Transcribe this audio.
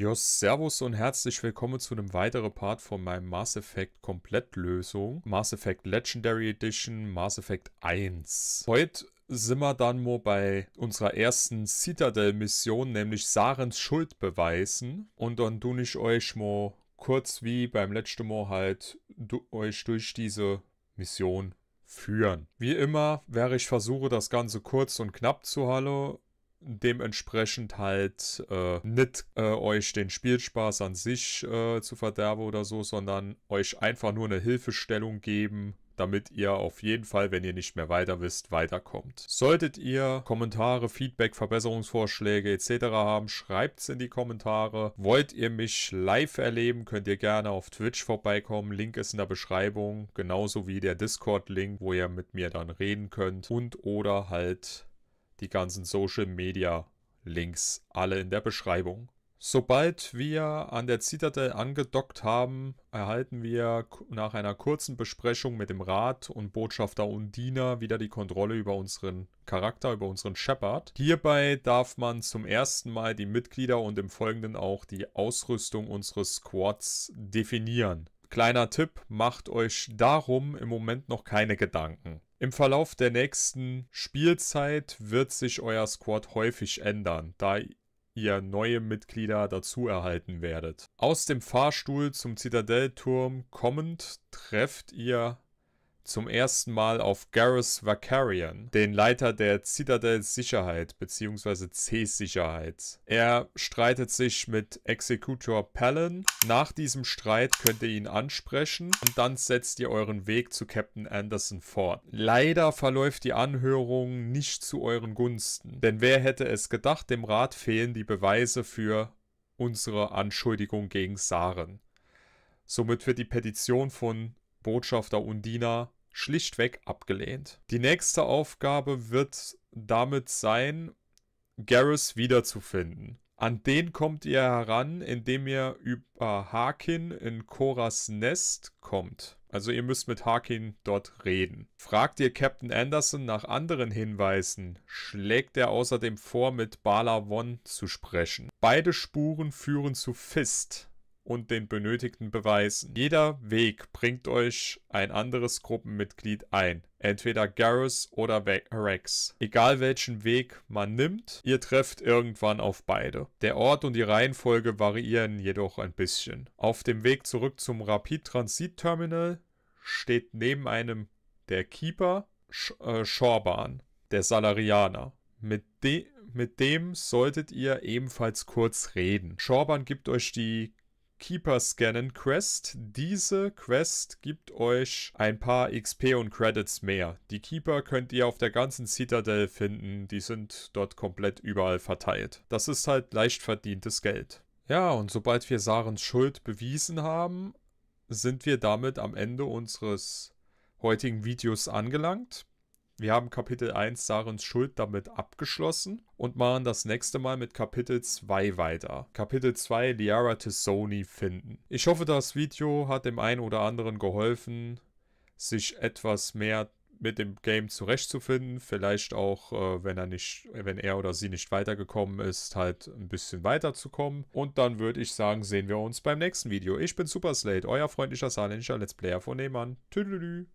Jo, servus und herzlich willkommen zu einem weiteren Part von meinem Mass Effect Komplettlösung. Mass Effect Legendary Edition, Mass Effect 1. Heute sind wir dann mal bei unserer ersten Citadel-Mission, nämlich Sarens Schuld beweisen. Und dann tue ich euch mal kurz wie beim letzten Mal halt du euch durch diese Mission führen. Wie immer werde ich versuchen, das Ganze kurz und knapp zu halten dementsprechend halt äh, nicht äh, euch den Spielspaß an sich äh, zu verderben oder so, sondern euch einfach nur eine Hilfestellung geben, damit ihr auf jeden Fall, wenn ihr nicht mehr weiter wisst, weiterkommt. Solltet ihr Kommentare, Feedback, Verbesserungsvorschläge etc. haben, schreibt es in die Kommentare. Wollt ihr mich live erleben, könnt ihr gerne auf Twitch vorbeikommen. Link ist in der Beschreibung, genauso wie der Discord-Link, wo ihr mit mir dann reden könnt und oder halt die ganzen Social Media Links alle in der Beschreibung. Sobald wir an der Zitadelle angedockt haben, erhalten wir nach einer kurzen Besprechung mit dem Rat und Botschafter Undina wieder die Kontrolle über unseren Charakter, über unseren Shepard. Hierbei darf man zum ersten Mal die Mitglieder und im Folgenden auch die Ausrüstung unseres Squads definieren. Kleiner Tipp, macht euch darum im Moment noch keine Gedanken. Im Verlauf der nächsten Spielzeit wird sich euer Squad häufig ändern, da ihr neue Mitglieder dazu erhalten werdet. Aus dem Fahrstuhl zum Zitadellturm kommend trefft ihr zum ersten Mal auf Gareth Vakarian, den Leiter der Citadel Sicherheit bzw. C-Sicherheit. Er streitet sich mit Executor Palin. Nach diesem Streit könnt ihr ihn ansprechen und dann setzt ihr euren Weg zu Captain Anderson fort. Leider verläuft die Anhörung nicht zu euren Gunsten, denn wer hätte es gedacht, dem Rat fehlen die Beweise für unsere Anschuldigung gegen Saren. Somit wird die Petition von Botschafter Undina schlichtweg abgelehnt. Die nächste Aufgabe wird damit sein, Garrus wiederzufinden. An den kommt ihr heran, indem ihr über Harkin in Koras Nest kommt. Also ihr müsst mit Harkin dort reden. Fragt ihr Captain Anderson nach anderen Hinweisen, schlägt er außerdem vor, mit Bala Won zu sprechen. Beide Spuren führen zu Fist, und den benötigten Beweisen. Jeder Weg bringt euch ein anderes Gruppenmitglied ein. Entweder Garrus oder Rex. Egal welchen Weg man nimmt, ihr trefft irgendwann auf beide. Der Ort und die Reihenfolge variieren jedoch ein bisschen. Auf dem Weg zurück zum Rapid Transit Terminal steht neben einem der Keeper Sch äh, Schorban, der Salarianer. Mit, de mit dem solltet ihr ebenfalls kurz reden. Schorban gibt euch die Keeper Scannen Quest. Diese Quest gibt euch ein paar XP und Credits mehr. Die Keeper könnt ihr auf der ganzen Citadel finden, die sind dort komplett überall verteilt. Das ist halt leicht verdientes Geld. Ja, und sobald wir Sarens Schuld bewiesen haben, sind wir damit am Ende unseres heutigen Videos angelangt. Wir haben Kapitel 1 Sarens Schuld damit abgeschlossen und machen das nächste Mal mit Kapitel 2 weiter. Kapitel 2 Liara Tissoni finden. Ich hoffe, das Video hat dem einen oder anderen geholfen, sich etwas mehr mit dem Game zurechtzufinden. Vielleicht auch, äh, wenn er nicht, wenn er oder sie nicht weitergekommen ist, halt ein bisschen weiterzukommen. Und dann würde ich sagen, sehen wir uns beim nächsten Video. Ich bin Super Slate, euer freundlicher saarländischer Let's Player von Nehmann. Tüdelü.